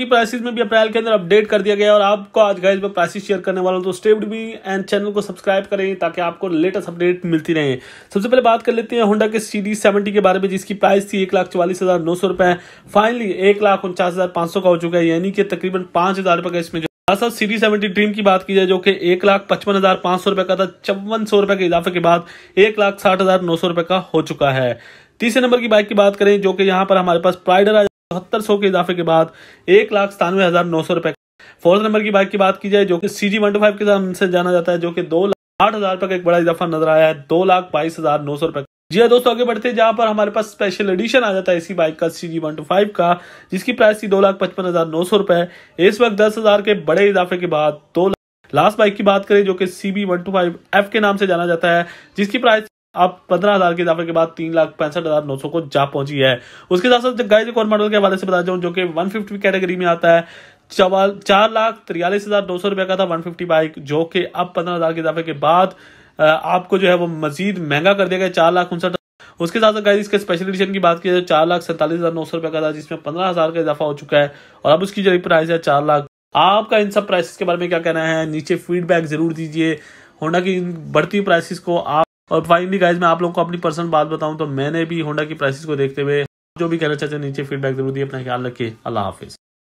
की प्राइसिस में भी अप्रैल के अंदर अपडेट कर दिया गया और आपको आज गाइस में प्राइसिस शेयर करने वाला हूं तो स्टेप भी एंड चैनल को सब्सक्राइब करें ताकि आपको लेटेस्ट अपडेट मिलती रहे सबसे पहले बात कर लेते हैं होंडा के सी डी सेवेंटी के बारे में जिसकी प्राइस थी एक लाख चवालीस हज़ार नौ सौ रुपए फाइनली एक लाख उनचास हज़ार पांच सौ का हो चुका है यानी कि तकरीबन पांच हज़ार रुपये का इसमें साथ साथ सीरीज सेवेंटी ड्रीम की बात की जाए जो कि एक लाख पचपन हजार पांच सौ रुपए का था चौवन सौ रुपए के इजाफे के बाद एक लाख साठ हजार नौ सौ रुपए का हो चुका है तीसरे नंबर की बाइक की बात करें जो कि यहाँ पर हमारे पास प्राइडर चौहत्तर सौ के इजाफे के बाद एक लाख सतानवे हजार नौ सौ रुपए फोर्थ नंबर की बाइक की बात की जाए जो कि C G one two five के नाम से जाना जाता है जो कि दो लाख आठ हजार रुपए का एक बड़ा इजाफा नजर आया है दो लाख बाईस हजार नौ सौ रुपए जी हाँ दोस्तों आगे बढ़ते हैं जहां पर हमारे पास स्पेशल एडिशन आ जाता है इसी बाइक का C G one two five का जिसकी प्राइस थी दो लाख पचपन हजार नौ सौ रुपए इस वक्त दस हजार के बड़े इजाफे के बाद दो लाख लास्ट बाइक की बात करें जो कि C B one two five F के नाम से जाना जाता है जिसकी प्राइस अब पंद्रह हज़ार के इजाफे के बाद तीन लाख पैंसठ हज़ार नौ सौ को जा पहुंची है उसके साथ साथ गाइज एक और मॉडल के हवाले से बता जाऊं जो कि वन फिफ्टी कैटेगरी में आता है चवाल चार लाख तिरयालीस हज़ार दो सौ रुपए का था वन फिफ्टी बाइक जो कि अब पंद्रह हज़ार के इजाफे के बाद आपको जो है वो मजीद महंगा कर दिया गया चार लाख उनसठ उसके साथ साथ इसके स्पेशल एडिशन की बात की जाए चार लाख सैंतालीस हज़ार नौ सौ रुपए का था जिसमें पंद्रह हज़ार का इजाफा हो चुका है और अब उसकी जो प्राइस है चार लाख आपका इन सब प्राइसेस के बारे में क्या कहना है नीचे फीडबैक ज़रूर दीजिए होंडा की इन बढ़ती प्राइसेस को आप और फाइनली गाइज मैं आप लोगों को अपनी पर्सनल बात बताऊं तो मैंने भी होंडा की प्राइसेस को देखते हुए जो भी कहना चाहते हैं नीचे फीडबैक जरूर दिए अपना ख्याल रखिए अल्लाह हाफिज़